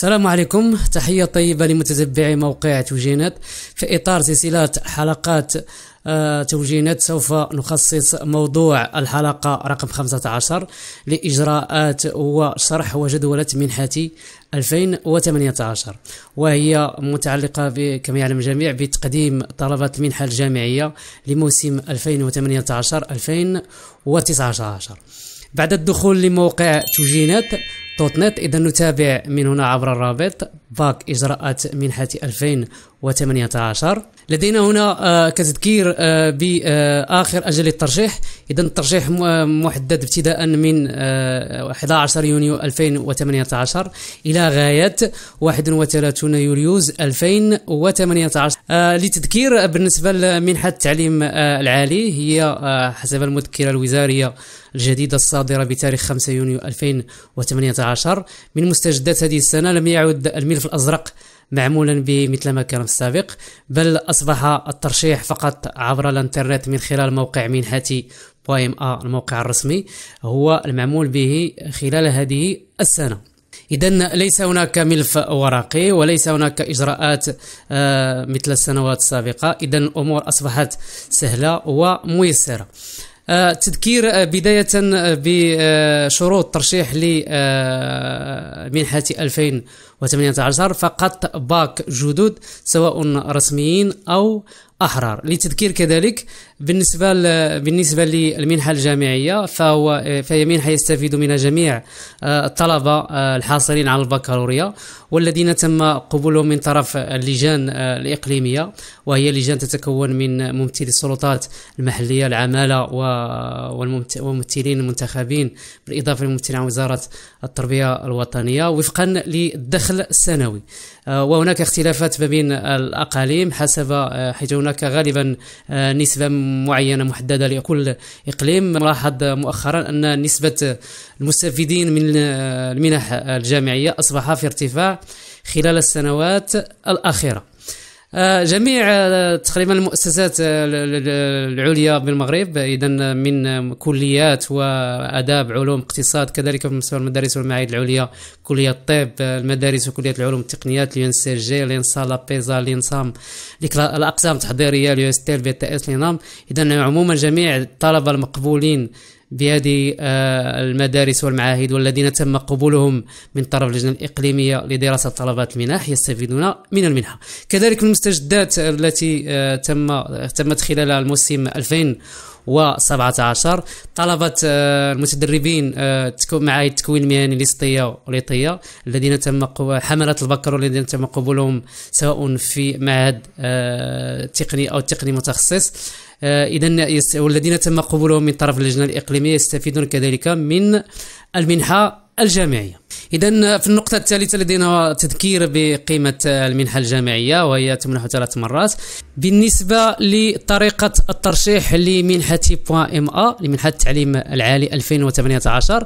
السلام عليكم تحية طيبة لمتتبعي موقع توجينات في إطار سلسلة حلقات آه، توجينات سوف نخصص موضوع الحلقة رقم 15 لإجراءات وشرح وجدولة منحتي 2018 وهي متعلقة كما يعلم الجميع بتقديم طلبة المنحة الجامعية لموسم 2018-2019 بعد الدخول لموقع توجينات دوت إذا نتابع من هنا عبر الرابط باك إجراءات منحة 2018 لدينا هنا آه، كتذكير آه، بآخر أجل الترشيح اذا الترشيح محدد ابتداء من 11 آه، يونيو 2018 الى غايه 31 يوليو 2018 لتذكير بالنسبه لمنحه التعليم آه، العالي هي آه، حسب المذكره الوزاريه الجديدة الصادرة بتاريخ 5 يونيو 2018 من مستجدات هذه السنة لم يعد الملف الأزرق معمولا بمثل ما كان في السابق بل أصبح الترشيح فقط عبر الانترنت من خلال موقع منحتي ا الموقع الرسمي هو المعمول به خلال هذه السنة إذا ليس هناك ملف ورقي وليس هناك إجراءات مثل السنوات السابقة إذا الأمور أصبحت سهلة وميسرة تذكير بداية بشروط ترشيح لمنحة 2000 و18 فقط باك جدد سواء رسميين أو أحرار لتذكير كذلك بالنسبة بالنسبة للمنحة الجامعية فهو فهي منحة يستفيد منها جميع آه، الطلبة آه، الحاصلين على البكالوريا والذين تم قبولهم من طرف اللجان آه، الإقليمية وهي لجان تتكون من ممثلي السلطات المحلية العمالة وممثلين المنتخبين بالإضافة لممثلين عن وزارة التربية الوطنية وفقا للدخل الدخل السنوي آه، وهناك اختلافات ما بين الاقاليم حسب آه، حيث هناك غالبا آه، نسبه معينه محدده لكل اقليم لاحظ مؤخرا ان نسبه المستفيدين من المنح الجامعيه اصبح في ارتفاع خلال السنوات الاخيره آه، جميع آه، تقريبا المؤسسات آه، العليا بالمغرب اذا من كليات واداب علوم اقتصاد كذلك في مستوى المدارس والمعاهد العليا كليه الطب المدارس وكليه العلوم التقنيات اليو سي جي بيزا لابيزا سام الاقسام التحضيريه اليو اس تي البي تي اس لينام اذا عموما جميع الطلبه المقبولين بهذه آه، المدارس والمعاهد والذين تم قبولهم من طرف اللجنة الإقليمية لدراسة طلبات المنح يستفيدون من المنحة كذلك المستجدات التي آه، تم تمت خلال الموسم 2000 و17 طلبة المتدربين آه، معاهد التكوين المهني الإسطية وليطيه الذين تم حملات البكر والذين تم قبولهم سواء في معهد تقني أو تقني متخصص آه، اذا والذين تم قبولهم من طرف اللجنه الاقليميه يستفيدون كذلك من المنحه الجامعيه اذا في النقطه الثالثه لدينا تذكير بقيمه المنحه الجامعيه وهي تمنح ثلاث مرات بالنسبه لطريقه الترشيح لمنحه بوان ام ا لمنحه التعليم العالي 2018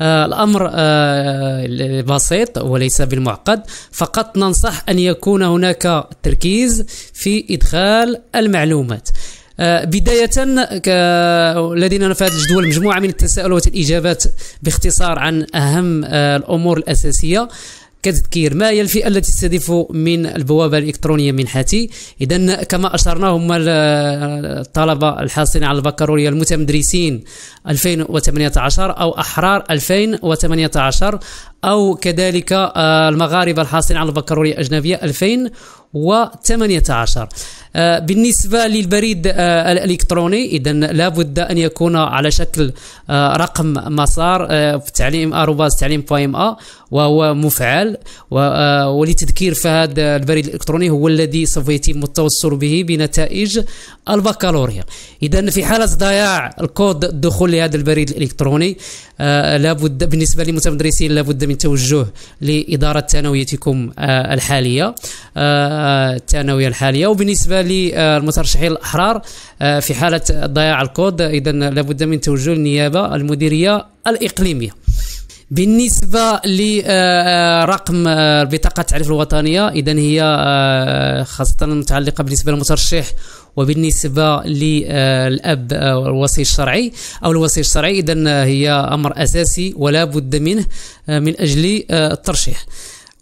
آه، الامر آه، بسيط وليس بالمعقد فقط ننصح ان يكون هناك تركيز في ادخال المعلومات آه، بداية الذين هذه الجدول مجموعة من التساؤلات والإجابات باختصار عن أهم آه، الأمور الأساسية كتذكير ما هي الفئه التي تستهدف من البوابه الالكترونيه منحتي اذا كما اشرنا هما الطلبه الحاصلين على البكالوريا المتمدرسين 2018 او احرار 2018 أو كذلك آه، المغاربة الحاصلين على البكالوريا الأجنبية 2018 آه، بالنسبة للبريد آه، الإلكتروني إذا لابد أن يكون على شكل رقم مسار في تعليم أروباز تعليم أ وهو مفعل ولتذكير فهذا البريد الإلكتروني هو الذي سوف يتم التوصل به بنتائج البكالوريا إذا في حالة ضياع الكود الدخول لهذا البريد الإلكتروني لابد بالنسبة للمتمدرسين لابد من من توجه لاداره ثانويتكم آه، الحاليه آه، الثانويه الحاليه وبالنسبه للمترشحين الاحرار آه، في حاله ضياع الكود اذا لابد من توجه النيابه المديريه الاقليميه بالنسبه لرقم آه، آه، آه، بطاقه التعريف الوطنيه اذا هي خاصه متعلقه بالنسبه للمترشح وبالنسبه للاب الوصي الشرعي او الوصي الشرعي اذا هي امر اساسي ولا بد منه من اجل الترشيح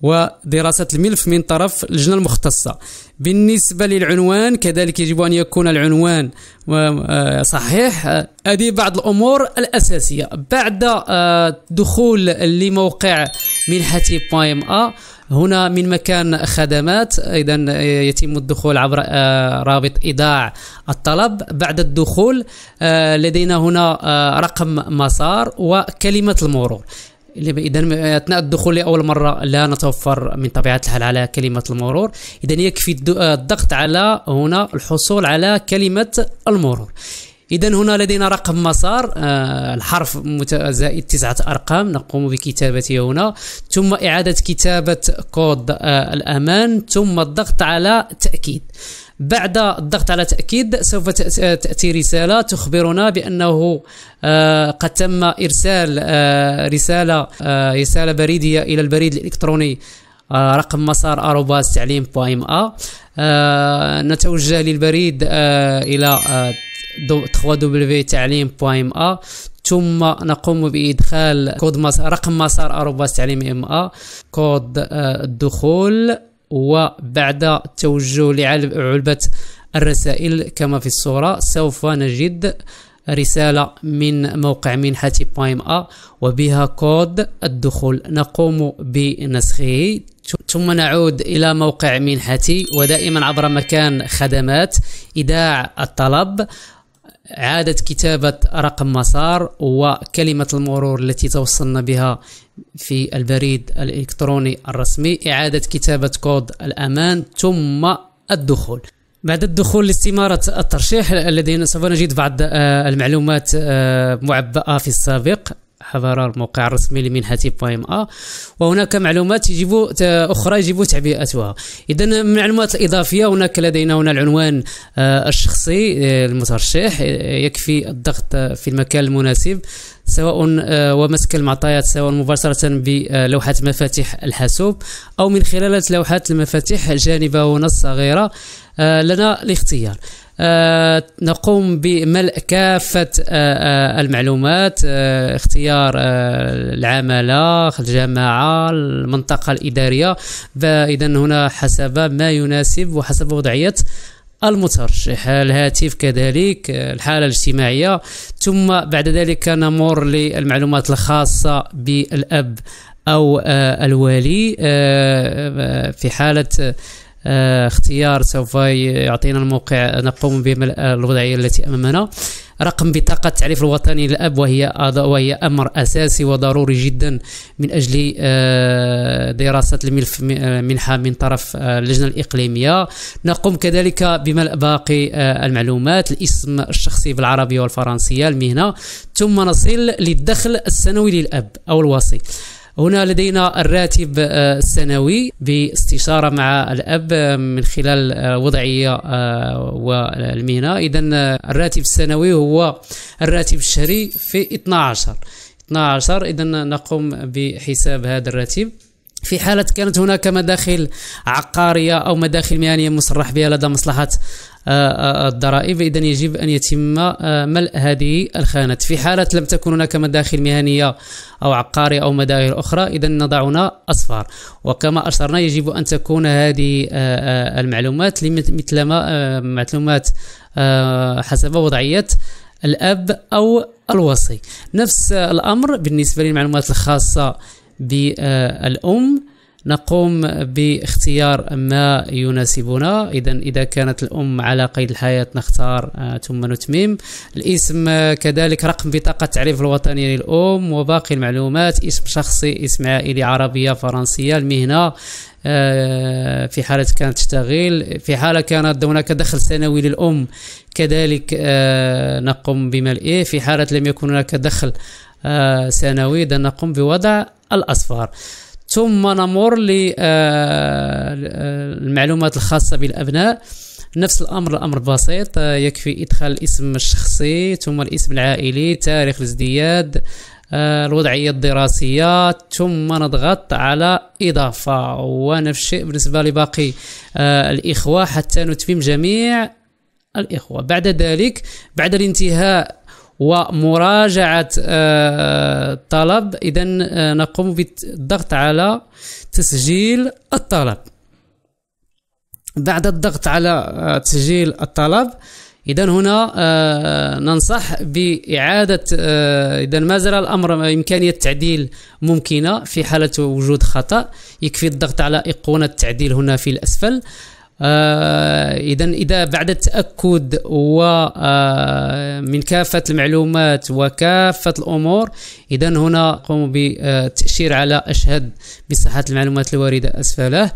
ودراسة الملف من طرف اللجنة المختصة بالنسبة للعنوان كذلك يجب أن يكون العنوان آه، صحيح هذه بعض الأمور الأساسية بعد آه، دخول لموقع منحتي بايم أ هنا من مكان خدمات اذا آه، يتم الدخول عبر رابط ايداع الطلب بعد الدخول لدينا هنا رقم مسار وكلمه المرور اذا اثناء الدخول لاول مره لا نتوفر من طبيعه الحال على كلمه المرور اذا يكفي الضغط على هنا الحصول على كلمه المرور اذا هنا لدينا رقم مسار آه، الحرف زائد تسعه ارقام نقوم بكتابته هنا ثم اعاده كتابه كود آه، الامان ثم الضغط على تاكيد بعد الضغط على تأكيد سوف تأتي رسالة تخبرنا بأنه آه، قد تم إرسال آه، رسالة آه، رسالة بريدية إلى البريد الإلكتروني رقم مسار أروباز تعليم بوايم أ نتوجه للبريد إلى تعليم ا ثم نقوم بإدخال كود مسار رقم مسار أروباز تعليم ام ا كود الدخول وبعد التوجه لعلبة الرسائل كما في الصورة سوف نجد رسالة من موقع منحة بايم أ وبها كود الدخول نقوم بنسخه ثم نعود إلى موقع منحتي ودائما عبر مكان خدمات إيداع الطلب عادة كتابة رقم مسار وكلمة المرور التي توصلنا بها في البريد الإلكتروني الرسمي إعادة كتابة كود الأمان ثم الدخول بعد الدخول لاستمارة الترشيح الذي سوف نجد بعض آه، المعلومات آه، معبأة في السابق حضر الموقع الرسمي لمنحة بايم ا وهناك معلومات يجب أخرى يجب تعبئتها إذا معلومات المعلومات الإضافية هناك لدينا هنا العنوان آه، الشخصي آه، المترشح آه، يكفي الضغط في المكان المناسب سواء ومسك المعطيات سواء مباشرة بلوحة مفاتيح الحاسوب أو من خلال لوحات المفاتيح جانبه هنا الصغيرة لنا الاختيار آه، نقوم بملء كافة آه، آه، المعلومات اختيار العمالة الجماعة المنطقة الإدارية فإذا هنا حسب ما يناسب وحسب وضعية المترشح الهاتف كذلك الحالة الاجتماعية ثم بعد ذلك نمر للمعلومات الخاصة بالأب أو الوالي في حالة آه، اختيار سوف يعطينا الموقع نقوم بملء الوضعيه التي امامنا رقم بطاقة التعريف الوطني للأب وهي وهي أمر أساسي وضروري جدا من أجل آه، دراسة الملف آه، منحة من طرف اللجنة الإقليمية نقوم كذلك بملء باقي المعلومات الاسم الشخصي بالعربية والفرنسية المهنة ثم نصل للدخل السنوي للأب أو الوصي هنا لدينا الراتب آه، السنوي باستشارة مع الأب آه، من خلال الوضعية آه، والمهنة إذا الراتب السنوي هو الراتب الشهري في 12 12 إذا نقوم بحساب هذا الراتب في حالة كانت هناك مداخل عقارية أو مداخل مهنية مصرح بها لدى مصلحة آه، آه، الضرائب إذا يجب أن يتم آه، ملء هذه الخانات في حالة لم تكن هناك مداخل مهنية أو عقارية أو مداخل أخرى إذا نضعنا أصفار وكما أشرنا يجب أن تكون هذه المعلومات مثل ما معلومات حسب وضعية الأب أو الوصي نفس الأمر بالنسبة للمعلومات الخاصة بالأم نقوم باختيار ما يناسبنا إذا إذا كانت الأم على قيد الحياة نختار آه، ثم نتمم الاسم كذلك رقم بطاقة التعريف الوطنية للأم وباقي المعلومات اسم شخصي اسم عائلي عربية فرنسية المهنة آه، في حالة كانت تشتغل في حالة كانت هناك دخل سنوي للأم كذلك آه، نقوم بملئه في حالة لم يكن هناك دخل سنوي إذا نقوم بوضع الأصفار ثم نمر للمعلومات آه، آه، الخاصة بالأبناء نفس الأمر الأمر بسيط آه، يكفي إدخال الاسم الشخصي ثم الاسم العائلي تاريخ الازدياد الوضعية الدراسية ثم نضغط على إضافة ونفس الشيء بالنسبة لباقي الإخوة حتى نتمم جميع الإخوة بعد ذلك بعد الانتهاء ومراجعه الطلب آه، اذا آه، نقوم بالضغط على تسجيل الطلب بعد الضغط على آه، تسجيل الطلب اذا هنا ننصح باعاده اذا ما زال الامر امكانيه التعديل ممكنه في حاله وجود خطا يكفي الضغط على ايقونه التعديل هنا في الاسفل آه، اذا اذا بعد التاكد و آه، من كافه المعلومات وكافه الامور اذا هنا قوموا بالتاشير على اشهد بصحه المعلومات الوارده اسفله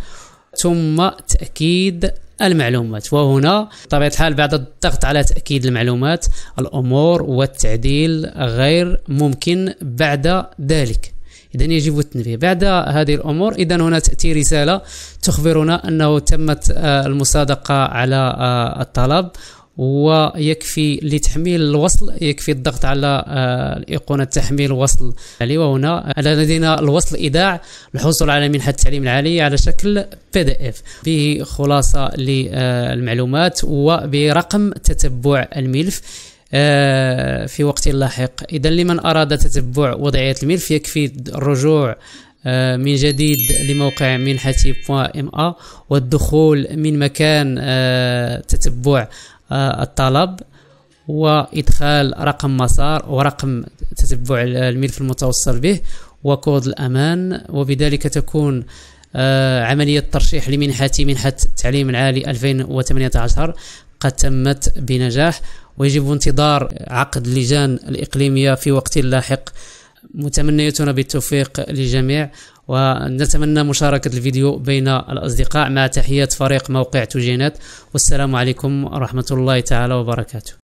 ثم تاكيد المعلومات وهنا بطبيعه الحال بعد الضغط على تاكيد المعلومات الامور والتعديل غير ممكن بعد ذلك اذا يجب التنبيه بعد هذه الامور اذا هنا تاتي رساله تخبرنا انه تمت آه، المصادقه على آه، الطلب ويكفي لتحميل الوصل يكفي الضغط على آه، الأيقونة تحميل وصل عليه وهنا لدينا الوصل إيداع الحصول على منحة التعليم العالي على شكل بي دي اف به خلاصة للمعلومات وبرقم تتبع الملف آه، في وقت لاحق إذا لمن أراد تتبع وضعية الملف يكفي الرجوع آه، من جديد لموقع منحتي ا والدخول من مكان آه، تتبع الطلب وإدخال رقم مسار ورقم تتبع الملف المتوصل به وكود الأمان وبذلك تكون عملية الترشيح لمنحتي منحة التعليم العالي 2018 قد تمت بنجاح ويجب انتظار عقد اللجان الإقليمية في وقت لاحق متمنيتنا بالتوفيق للجميع ونتمنى مشاركة الفيديو بين الأصدقاء مع تحيات فريق موقع توجينات والسلام عليكم ورحمة الله تعالى وبركاته